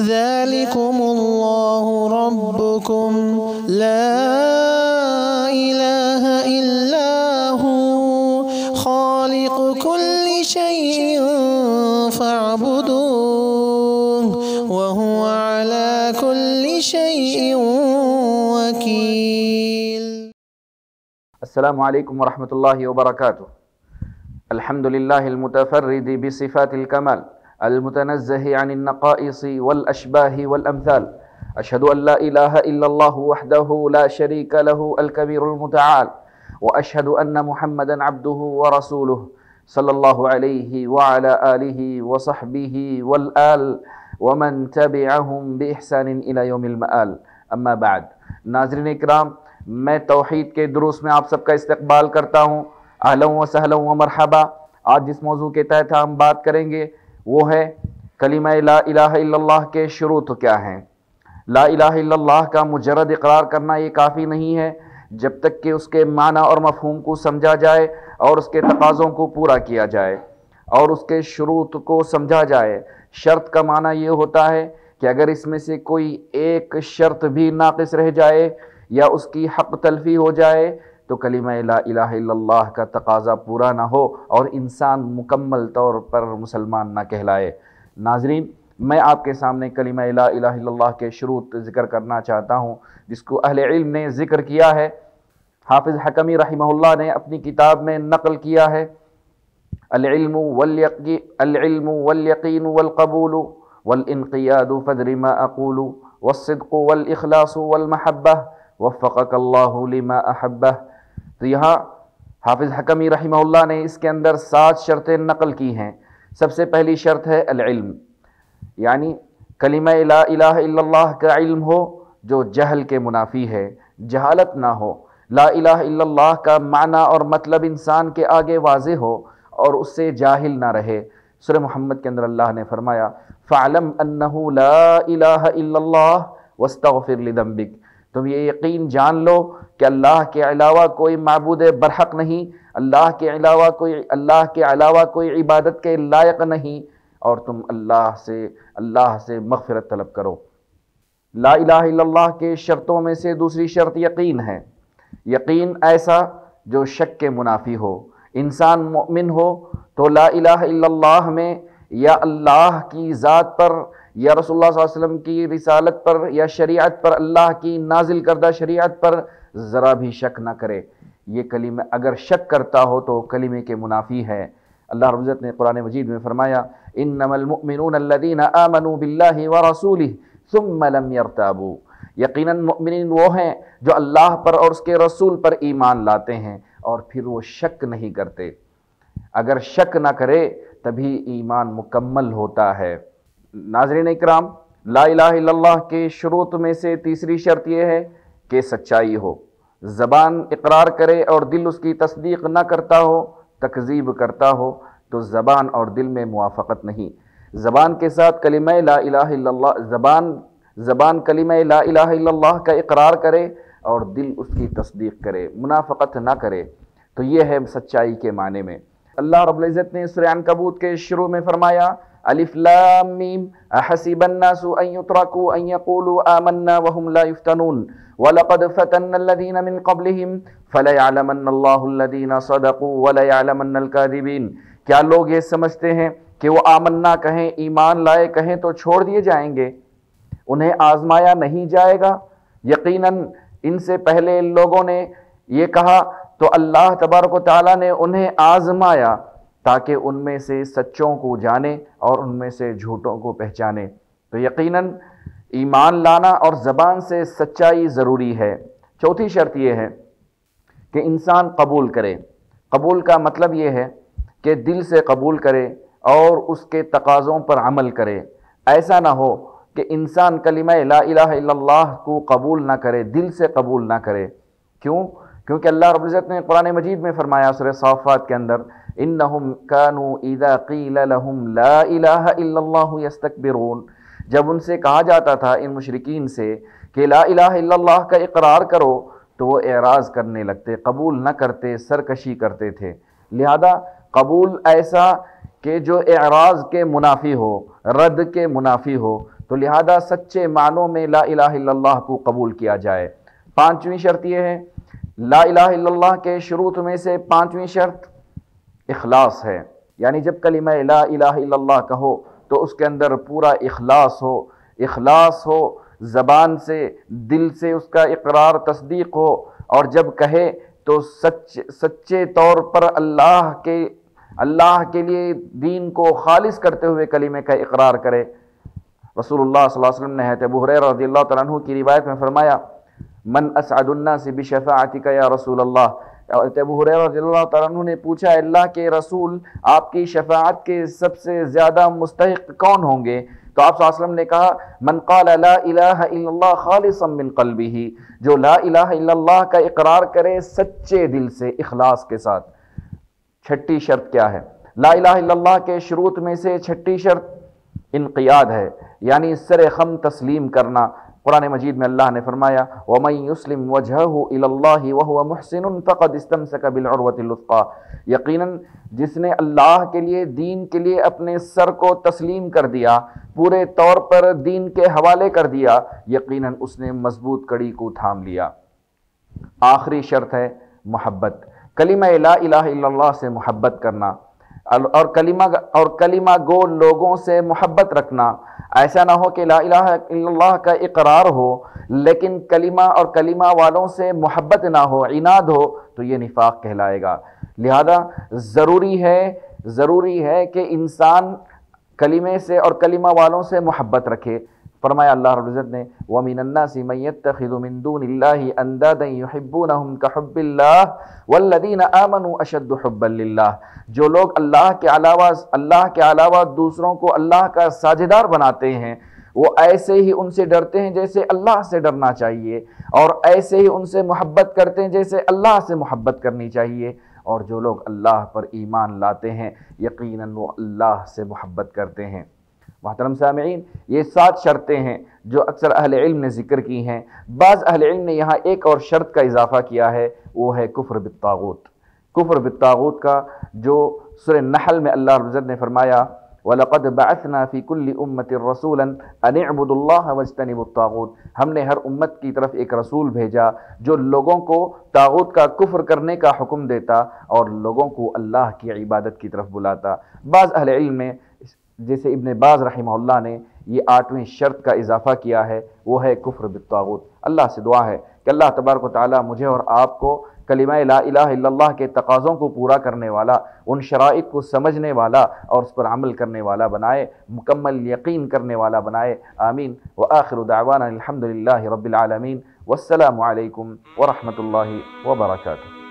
ذلكم الله ربكم لا إله إلا هو خالق كل شيء فاعبدوه وهو على كل شيء وكيل السلام عليكم ورحمة الله وبركاته الحمد لله المتفرد بصفات الكمال المتنزه عن النقائص والأشباه والأمثال أشهد أن لا إله إلا الله وحده لا شريك له الكبير المتعال وأشهد أن محمدا عبده ورسوله صلى الله عليه وعلى آله وصحبه والآل ومن تبعهم بإحسان إلى يوم المآل أما بعد ناظرين اكرام میں توحید کے دروس میں آپ سب کا استقبال کرتا ہوں اہلا و سہلا و مرحبا آج جس موضوع کے تحت ہم بات کریں گے وہ ہے کلمہ لا الہ الا اللہ کے شروع تو کیا ہیں لا الہ الا اللہ کا مجرد اقرار کرنا یہ کافی نہیں ہے جب تک کہ اس کے معنی اور مفہوم کو سمجھا جائے اور اس کے تقاضوں کو پورا کیا جائے اور اس کے شروط کو سمجھا جائے شرط کا معنی یہ ہوتا ہے کہ اگر اس میں سے کوئی ایک شرط بھی ناقص رہ جائے یا اس کی حق تلفی ہو جائے تو کلمہ لا الہ الا اللہ کا تقاضہ پورا نہ ہو اور انسان مکمل طور پر مسلمان نہ کہلائے ناظرین میں آپ کے سامنے کلمہ لا الہ الا اللہ کے شروط ذکر کرنا چاہتا ہوں جس کو اہل علم نے ذکر کیا ہے حافظ حکمی رحمہ اللہ نے اپنی کتاب میں نقل کیا ہے العلم ولیقی العلم والیقین والقبول والانقیاد فدر ما اقول والصدق والاخلاص والمحبہ وفقک الله لما و تو یہاں حافظ حکمی رحمہ اللہ نے اس کے اندر سات شرطیں نقل کی ہیں سب سے پہلی شرط ہے العلم یعنی کلمہ لا الہ الا اللہ کا علم ہو جو جہل کے منافی ہے جہالت نہ ہو لا الہ الا اللہ کا معنی اور مطلب انسان کے آگے واضح ہو اور اس سے جاہل نہ رہے سورہ محمد کے اندر اللہ نے فرمایا فعلم انہو لا الہ الا اللہ و فرلدمبک تم یہ یقین جان لو کہ اللہ کے علاوہ کوئی معبود برحق نہیں اللہ کے علاوہ کوئی اللہ کے علاوہ کوئی عبادت کے لائق نہیں اور تم اللہ سے اللہ سے مغفرت طلب کرو لا الہ الا اللہ کے شرطوں میں سے دوسری شرط یقین ہے یقین ایسا جو شک کے منافی ہو انسان مؤمن ہو تو لا الہ الا اللہ میں یا اللہ کی ذات پر یا رسول اللہ صلی اللہ علیہ وسلم کی رسالت پر یا شریعت پر اللہ کی نازل کردہ شریعت پر ذرا بھی شک نہ کرے یہ کلمہ اگر شک کرتا ہو تو کلمے کے منافی ہے اللہ رب العزت نے قرآن مجید میں فرمایا انما ان آمنوا المنون اللّین ثم لم يرتابوا یقینا یقیناً وہ ہیں جو اللہ پر اور اس کے رسول پر ایمان لاتے ہیں اور پھر وہ شک نہیں کرتے اگر شک نہ کرے تبھی ایمان مکمل ہوتا ہے ناظرین اکرام لا الہ الا اللہ کے شروط میں سے تیسری شرط یہ ہے کہ سچائی ہو زبان اقرار کرے اور دل اس کی تصدیق نہ کرتا ہو تکذیب کرتا ہو تو زبان اور دل میں موافقت نہیں زبان کے ساتھ کلمہ لا الہ الا اللہ زبان زبان کلمہ لا الہ الا اللہ کا اقرار کرے اور دل اس کی تصدیق کرے منافقت نہ کرے تو یہ ہے سچائی کے معنی میں اللہ رب العزت نے سریان کبوت کے شروع میں فرمایا الف لام میم احسب الناس ان يتركوا ان يقولوا آمنا وهم لا يفتنون ولقد فتن الذين من قبلهم فلا يعلمن الله الذين صدقوا ولا يعلمن الكاذبين کیا لوگ یہ سمجھتے ہیں کہ وہ آمنا کہیں ایمان لائے کہیں تو چھوڑ دیے جائیں گے انہیں آزمایا نہیں جائے گا یقیناً ان سے پہلے ان لوگوں نے یہ کہا تو اللہ تبارک و تعالیٰ نے انہیں آزمایا تاکہ ان میں سے سچوں کو جانے اور ان میں سے جھوٹوں کو پہچانے تو یقیناً ایمان لانا اور زبان سے سچائی ضروری ہے چوتھی شرط یہ ہے کہ انسان قبول کرے قبول کا مطلب یہ ہے کہ دل سے قبول کرے اور اس کے تقاضوں پر عمل کرے ایسا نہ ہو کہ انسان کلمہ لا الہ الا اللہ کو قبول نہ کرے دل سے قبول نہ کرے کیوں کیونکہ اللہ رب العزت نے قرآن مجید میں فرمایا سورہ صافات کے اندر انہم کانو اذا قیل لہم لا الہ الا اللہ یستکبرون جب ان سے کہا جاتا تھا ان مشرقین سے کہ لا الہ الا اللہ کا اقرار کرو تو وہ اعراض کرنے لگتے قبول نہ کرتے سرکشی کرتے تھے لہذا قبول ایسا کہ جو اعراض کے منافی ہو رد کے منافی ہو تو لہذا سچے معنوں میں لا الہ الا اللہ کو قبول کیا جائے پانچویں شرط یہ ہے لا الہ الا اللہ کے شروط میں سے پانچویں شرط اخلاص ہے یعنی جب لا الہ الا اللہ کہو تو اس کے اندر پورا اخلاص ہو اخلاص ہو زبان سے دل سے اس کا اقرار تصدیق ہو اور جب کہے تو سچ سچے طور پر اللہ کے اللہ کے لیے دین کو خالص کرتے ہوئے کلیمے کا اقرار کرے رسول اللہ صلی اللہ علیہ وسلم نے ابو حریر رضی اللہ تعالیٰ کی روایت میں فرمایا من اسعد الناس بشفاعتک یا رسول اللہ ابو رضی اللہ تعالیٰ عنہ نے پوچھا اللہ کے رسول آپ کی شفاعت کے سب سے زیادہ مستحق کون ہوں گے تو آپ صلی اللہ علیہ وسلم نے کہا من قال لا الہ الا اللہ خالصا من قلبه جو لا الہ الا اللہ کا اقرار کرے سچے دل سے اخلاص کے ساتھ چھٹی شرط کیا ہے لا الہ الا اللہ کے شروط میں سے چھٹی شرط انقیاد ہے یعنی سر خم تسلیم کرنا قرآن مجید میں اللہ نے فرمایا يُسْلِمْ وَجْهَهُ إِلَى اللَّهِ وَهُوَ مُحْسِنٌ فَقَدْ اسْتَمْسَكَ بِالْعُرْوَةِ الْلُطْقَى یقیناً جس نے اللہ کے لیے دین کے لیے اپنے سر کو تسلیم کر دیا پورے طور پر دین کے حوالے کر دیا یقیناً اس نے مضبوط کڑی کو تھام لیا آخری شرط ہے محبت کلمہ لا الہ الا اللہ سے محبت کرنا اور کلمہ اور کلمہ گو لوگوں سے محبت رکھنا ایسا نہ ہو کہ لا الہ الا اللہ کا اقرار ہو لیکن کلمہ اور کلمہ والوں سے محبت نہ ہو عناد ہو تو یہ نفاق کہلائے گا لہذا ضروری ہے ضروری ہے کہ انسان کلمے سے اور کلمہ والوں سے محبت رکھے فرمایا اللہ رب العزت نے وَمِنَ النَّاسِ مَنْ يَتَّخِذُ مِن دُونِ اللَّهِ أَنْدَادًا يُحِبُّونَهُمْ كَحُبِّ اللَّهِ وَالَّذِينَ آمَنُوا أَشَدُّ حُبًّا لِلَّهِ جو لوگ اللہ کے علاوہ اللہ کے علاوہ دوسروں کو اللہ کا ساجدار بناتے ہیں وہ ایسے ہی ان سے ڈرتے ہیں جیسے اللہ سے ڈرنا چاہیے اور ایسے ہی ان سے محبت کرتے ہیں جیسے اللہ سے محبت کرنی چاہیے اور جو لوگ اللہ پر ایمان لاتے ہیں یقیناً وہ اللہ سے محبت کرتے ہیں محترم سامعین یہ سات شرطیں ہیں جو اکثر اہل علم نے ذکر کی ہیں بعض اہل علم نے یہاں ایک اور شرط کا اضافہ کیا ہے وہ ہے کفر بالطاغوت کفر بالطاغوت کا جو سر نحل میں اللہ رجد نے فرمایا بَعَثْنَا فِي كُلِّ امت رَسُولًا أَنِ عبود اللَّهَ وَاجْتَنِبُ الطَّاغُوتِ ہم نے ہر امت کی طرف ایک رسول بھیجا جو لوگوں کو تاغوت کا کفر کرنے کا حکم دیتا اور لوگوں کو اللہ کی عبادت کی طرف بلاتا بعض اہل علم میں جیسے ابن باز رحمہ اللہ نے یہ آٹھویں شرط کا اضافہ کیا ہے وہ ہے کفر بالطاغوت اللہ سے دعا ہے کہ اللہ تبارک و تعالیٰ مجھے اور آپ کو کلمہ لا الہ الا اللہ کے تقاضوں کو پورا کرنے والا ان شرائط کو سمجھنے والا اور اس پر عمل کرنے والا بنائے مکمل یقین کرنے والا بنائے آمین و آخر دعوانا الحمد للہ رب العالمین والسلام علیکم ورحمۃ اللہ وبرکاتہ